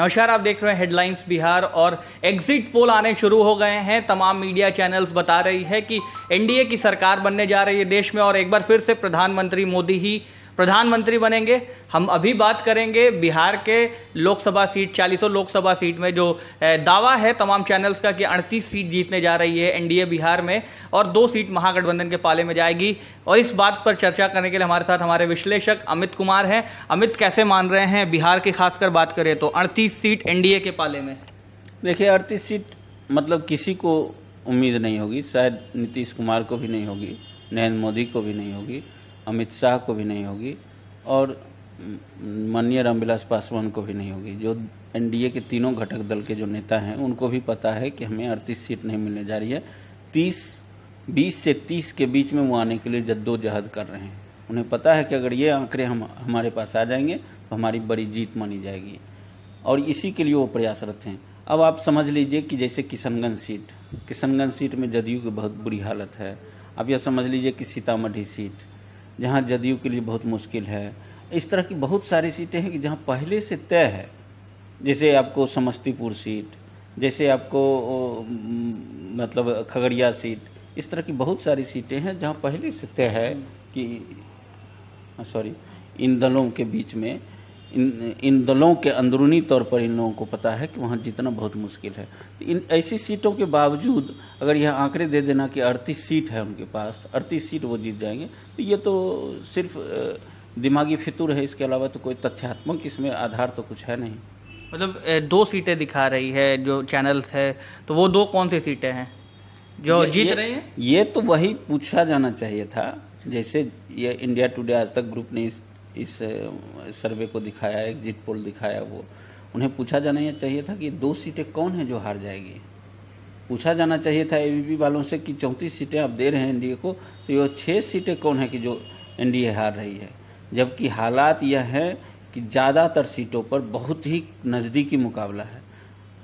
नमस्कार आप देख रहे हैं हेडलाइंस बिहार और एग्जिट पोल आने शुरू हो गए हैं तमाम मीडिया चैनल्स बता रही है कि एनडीए की सरकार बनने जा रही है देश में और एक बार फिर से प्रधानमंत्री मोदी ही प्रधानमंत्री बनेंगे हम अभी बात करेंगे बिहार के लोकसभा सीट चालीसों लोकसभा सीट में जो दावा है तमाम चैनल्स का कि अड़तीस सीट जीतने जा रही है एनडीए बिहार में और दो सीट महागठबंधन के पाले में जाएगी और इस बात पर चर्चा करने के लिए हमारे साथ हमारे विश्लेषक अमित कुमार हैं अमित कैसे मान रहे हैं बिहार की खासकर बात करें तो अड़तीस सीट एनडीए के पाले में देखिए अड़तीस सीट मतलब किसी को उम्मीद नहीं होगी शायद नीतीश कुमार को भी नहीं होगी नरेंद्र मोदी को भी नहीं होगी अमित शाह को भी नहीं होगी और माननीय रामविलास पासवान को भी नहीं होगी जो एनडीए के तीनों घटक दल के जो नेता हैं उनको भी पता है कि हमें अड़तीस सीट नहीं मिलने जा रही है तीस बीस से तीस के बीच में वो आने के लिए जद्दोजहद कर रहे हैं उन्हें पता है कि अगर ये आंकड़े हम हमारे पास आ जाएंगे तो हमारी बड़ी जीत मानी जाएगी और इसी के लिए वो प्रयासरत हैं अब आप समझ लीजिए कि जैसे किशनगंज सीट किशनगंज सीट में जदयू की बहुत बुरी हालत है आप यह समझ लीजिए कि सीतामढ़ी सीट जहाँ जदयू के लिए बहुत मुश्किल है इस तरह की बहुत सारी सीटें हैं कि जहाँ पहले से तय है जैसे आपको समस्तीपुर सीट जैसे आपको मतलब खगड़िया सीट इस तरह की बहुत सारी सीटें हैं जहाँ पहले से तय है कि सॉरी इन दलों के बीच में इन इन दलों के अंदरूनी तौर पर इन लोगों को पता है कि वहाँ जीतना बहुत मुश्किल है तो इन ऐसी सीटों के बावजूद अगर यह आंकड़े दे देना कि अड़तीस सीट है उनके पास अड़तीस सीट वो जीत जाएंगे तो ये तो सिर्फ दिमागी फितूर है इसके अलावा तो कोई तथ्यात्मक इसमें आधार तो कुछ है नहीं मतलब दो सीटें दिखा रही है जो चैनल्स है तो वो दो कौन सी सीटें हैं जो ये, जीत ये, रहे हैं ये तो वही पूछा जाना चाहिए था जैसे ये इंडिया टुडे आज तक ग्रुप ने इस इस सर्वे को दिखाया एग्जिट पोल दिखाया वो उन्हें पूछा जाना चाहिए था कि दो सीटें कौन है जो हार जाएगी पूछा जाना चाहिए था एबीपी वालों से कि चौंतीस सीटें आप दे रहे हैं एनडीए को तो ये छः सीटें कौन है कि जो एनडीए हार रही है जबकि हालात यह है कि ज़्यादातर सीटों पर बहुत ही नज़दीकी मुकाबला है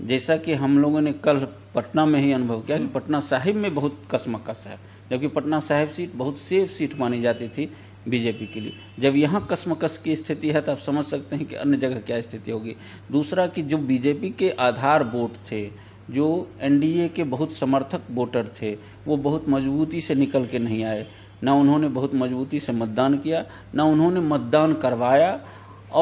जैसा कि हम लोगों ने कल पटना में ही अनुभव किया कि पटना साहिब में बहुत कसमकस है जबकि पटना साहिब सीट बहुत सेफ सीट मानी जाती थी बीजेपी के लिए जब यहाँ कसमकस की स्थिति है तो आप समझ सकते हैं कि अन्य जगह क्या स्थिति होगी दूसरा कि जो बीजेपी के आधार वोट थे जो एनडीए के बहुत समर्थक वोटर थे वो बहुत मजबूती से निकल के नहीं आए ना उन्होंने बहुत मजबूती से मतदान किया ना उन्होंने मतदान करवाया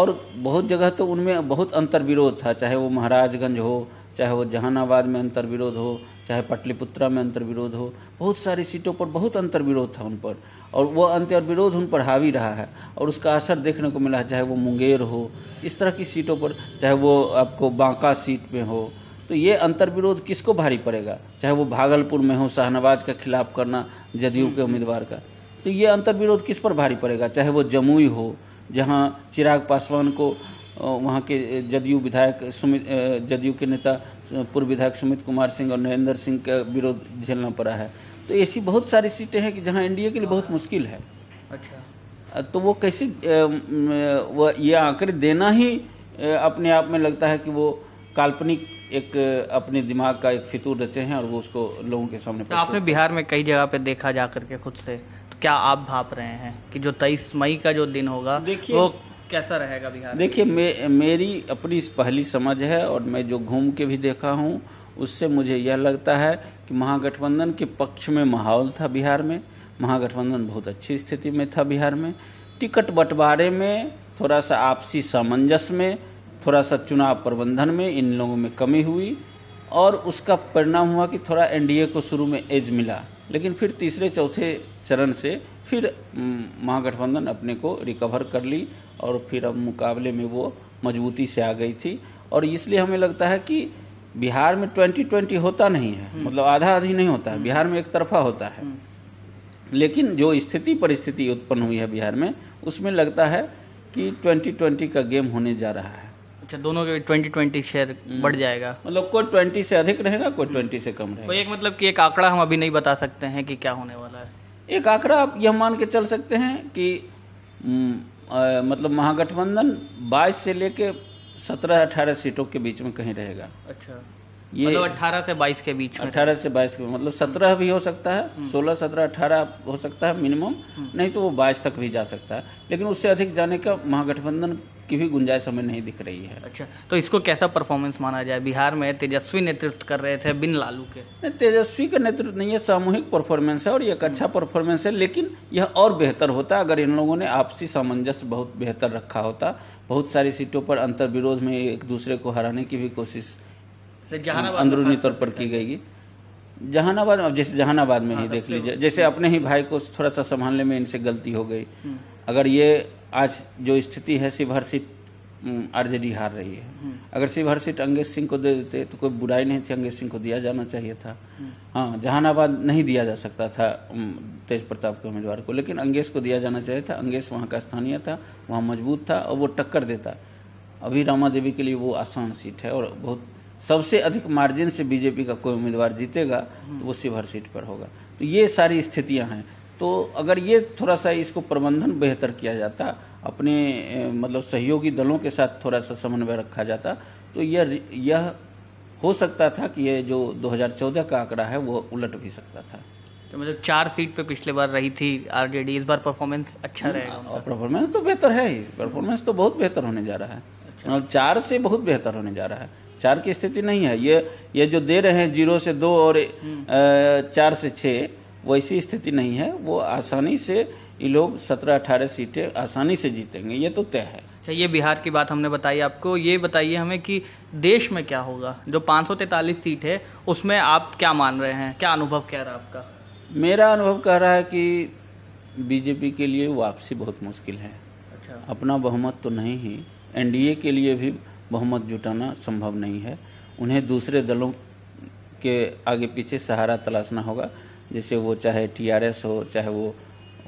और बहुत जगह तो उनमें बहुत अंतर विरोध था चाहे वो महाराजगंज हो चाहे वो जहानाबाद में विरोध हो चाहे पाटलिपुत्रा में अंतर विरोध हो बहुत सारी सीटों पर बहुत अंतर्विरोध था उन पर और वह अंतर्विरोध उन पर हावी रहा है और उसका असर देखने को मिला है चाहे वो मुंगेर हो इस तरह की सीटों पर चाहे वो आपको बांका सीट में हो तो ये अंतर्विरोध किसको भारी पड़ेगा चाहे वो भागलपुर में हो शाहनवाज का खिलाफ करना जदयू के उम्मीदवार का तो ये विरोध किस पर भारी पड़ेगा चाहे वो जमुई हो जहाँ चिराग पासवान को वहाँ के जदयू विधायक सुमित जदयू के नेता पूर्व विधायक सुमित कुमार सिंह और नरेंद्र सिंह का विरोध झेलना पड़ा है तो ऐसी बहुत सारी सीटें हैं कि जहाँ एनडीए के लिए बहुत मुश्किल है अच्छा तो वो कैसे वो ये आंकड़े देना ही अपने आप में लगता है कि वो काल्पनिक एक अपने दिमाग का एक फितूर रचे हैं और वो उसको लोगों के सामने तो आपने बिहार में कई जगह पे देखा जा करके खुद से तो क्या आप भाप रहे हैं कि जो तेईस मई का जो दिन होगा वो कैसा रहेगा बिहार देखिए मे, मेरी अपनी पहली समझ है और मैं जो घूम के भी देखा हूँ उससे मुझे यह लगता है कि महागठबंधन के पक्ष में माहौल था बिहार में महागठबंधन बहुत अच्छी स्थिति में था बिहार में टिकट बंटवारे में थोड़ा सा आपसी सामंजस्य में थोड़ा सा चुनाव प्रबंधन में इन लोगों में कमी हुई और उसका परिणाम हुआ कि थोड़ा एनडीए को शुरू में एज मिला लेकिन फिर तीसरे चौथे चरण से फिर महागठबंधन अपने को रिकवर कर ली और फिर अब मुकाबले में वो मजबूती से आ गई थी और इसलिए हमें लगता है कि बिहार में ट्वेंटी ट्वेंटी होता नहीं है हम्म। मतलब आधा आधी नहीं होता है हम्म। बिहार में एक तरफा होता है हम्म। लेकिन जो स्थिति परिस्थिति उत्पन्न हुई है बिहार में उसमें लगता है कि ट्वेंटी ट्वेंटी का गेम होने जा रहा है अच्छा दोनों के ट्वेंटी ट्वेंटी शेयर बढ़ जाएगा मतलब कोई ट्वेंटी से अधिक रहेगा कोई ट्वेंटी से कम रहेगा कोई एक मतलब कि एक आंकड़ा हम अभी नहीं बता सकते हैं कि क्या होने वाला है एक आंकड़ा आप यह मान के चल सकते हैं कि आ, मतलब महागठबंधन 22 से लेके 17-18 सीटों के बीच में कहीं रहेगा अच्छा ये मतलब 18 से 22 के बीच में से 22 के मतलब 17 भी हो सकता है 16 17 18 हो सकता है मिनिमम हम्म। नहीं तो वो 22 तक भी जा सकता है लेकिन उससे अधिक जाने का महागठबंधन की भी गुंजाइश हमें नहीं दिख रही है अच्छा तो इसको कैसा परफॉर्मेंस माना जाए बिहार में तेजस्वी नेतृत्व कर रहे थे बिन लालू के नहीं तेजस्वी का नेतृत्व नहीं है सामूहिक परफॉर्मेंस है और एक अच्छा परफॉर्मेंस है लेकिन यह और बेहतर होता अगर इन लोगों ने आपसी सामंजस्य बहुत बेहतर रखा होता बहुत सारी सीटों पर अंतर विरोध में एक दूसरे को हराने की भी कोशिश तो अंदरूनी तौर पर की गई जहानाबाद जैसे जहानाबाद में ही हाँ, देख लीजिए जैसे अपने ही भाई को थोड़ा सा संभालने में इनसे गलती हो गई हम्म। अगर ये आज जो स्थिति है शिवहर सीट आरजेडी हार रही है हम्म। अगर शिवहर सीट अंगेश सिंह को दे देते तो कोई बुराई नहीं थी अंगेश सिंह को दिया जाना चाहिए था हम्म। हाँ जहानाबाद नहीं दिया जा सकता था तेज प्रताप के उम्मीदवार को लेकिन अंगेश को दिया जाना चाहिए था अंगेश वहाँ का स्थानीय था वहाँ मजबूत था और वो टक्कर देता अभी रामा देवी के लिए वो आसान सीट है और बहुत सबसे अधिक मार्जिन से बीजेपी का कोई उम्मीदवार जीतेगा तो हम्म। वो शिवहर सीट पर होगा तो ये सारी स्थितियाँ हैं तो अगर ये थोड़ा सा इसको प्रबंधन बेहतर किया जाता अपने मतलब सहयोगी दलों के साथ थोड़ा सा समन्वय रखा जाता तो यह यह हो सकता था कि यह जो 2014 का आंकड़ा है वो उलट भी सकता था तो मतलब चार सीट पे पिछले बार रही थी आरजेडी इस बार परफॉर्मेंस अच्छा हम्म, रहेगा और परफॉर्मेंस तो बेहतर है ही परफॉर्मेंस तो बहुत बेहतर होने जा रहा है अच्छा। मतलब चार से बहुत बेहतर होने जा रहा है चार की स्थिति नहीं है ये ये जो दे रहे हैं जीरो से दो और हम्म। चार से छः वैसी स्थिति नहीं है वो आसानी से ये लोग सत्रह अठारह सीटें आसानी से जीतेंगे ये तो तय है अच्छा, ये बिहार की बात हमने बताई आपको ये बताइए हमें कि देश में क्या होगा जो 543 सीट है उसमें आप क्या मान रहे हैं क्या अनुभव कह रहा है आपका मेरा अनुभव कह रहा है कि बीजेपी के लिए वापसी बहुत मुश्किल है अच्छा अपना बहुमत तो नहीं ही एनडीए के लिए भी बहुमत जुटाना संभव नहीं है उन्हें दूसरे दलों के आगे पीछे सहारा तलाशना होगा जैसे वो चाहे टीआरएस हो चाहे वो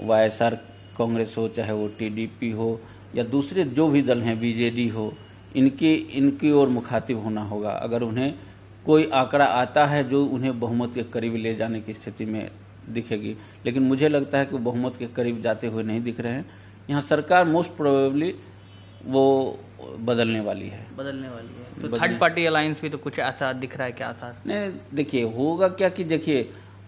वाईएसआर कांग्रेस हो चाहे वो टीडीपी हो या दूसरे जो भी दल हैं बीजेडी हो इनके इनकी ओर मुखातिब होना होगा अगर उन्हें कोई आंकड़ा आता है जो उन्हें बहुमत के करीब ले जाने की स्थिति में दिखेगी लेकिन मुझे लगता है कि बहुमत के करीब जाते हुए नहीं दिख रहे हैं यहाँ सरकार मोस्ट प्रोबेबली वो बदलने वाली है बदलने वाली है तो थर्ड पार्टी अलायंस भी तो कुछ ऐसा दिख रहा है क्या आसार नहीं देखिए होगा क्या कि देखिए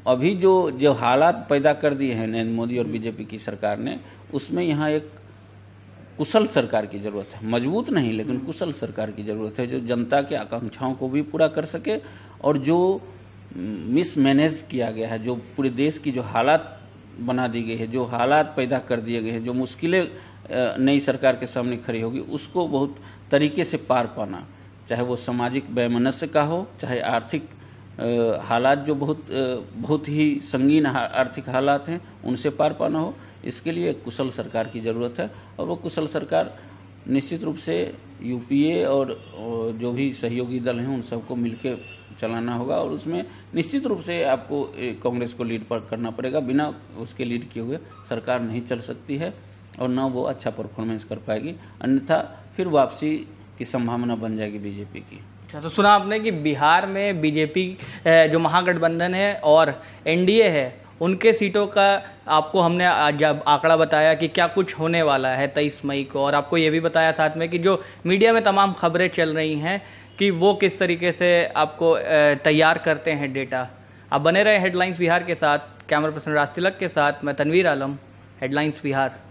अभी जो जो हालात पैदा कर दिए हैं नरेंद्र मोदी और बीजेपी की सरकार ने उसमें यहाँ एक कुशल सरकार की ज़रूरत है मजबूत नहीं लेकिन कुशल सरकार की ज़रूरत है जो जनता के आकांक्षाओं को भी पूरा कर सके और जो मिसमैनेज किया गया है जो पूरे देश की जो हालात बना दी गई है जो हालात पैदा कर दिए गए हैं जो मुश्किलें नई सरकार के सामने खड़ी होगी उसको बहुत तरीके से पार पाना चाहे वो सामाजिक वैमनस्य का हो चाहे आर्थिक हालात जो बहुत बहुत ही संगीन आर्थिक हालात हैं उनसे पार पाना हो इसके लिए कुशल सरकार की ज़रूरत है और वो कुशल सरकार निश्चित रूप से यूपीए और जो भी सहयोगी दल हैं उन सबको मिलकर चलाना होगा और उसमें निश्चित रूप से आपको कांग्रेस को लीड पर करना पड़ेगा बिना उसके लीड किए हुए सरकार नहीं चल सकती है और ना वो अच्छा परफॉर्मेंस कर पाएगी अन्यथा फिर वापसी की संभावना बन जाएगी बीजेपी की अच्छा तो सुना आपने कि बिहार में बीजेपी जो महागठबंधन है और एनडीए है उनके सीटों का आपको हमने जब आंकड़ा बताया कि क्या कुछ होने वाला है तेईस मई को और आपको ये भी बताया साथ में कि जो मीडिया में तमाम खबरें चल रही हैं कि वो किस तरीके से आपको तैयार करते हैं डेटा आप बने रहे हेडलाइंस बिहार के साथ कैमरा पर्सन राज तिलक के साथ मैं तनवीर आलम हेडलाइंस बिहार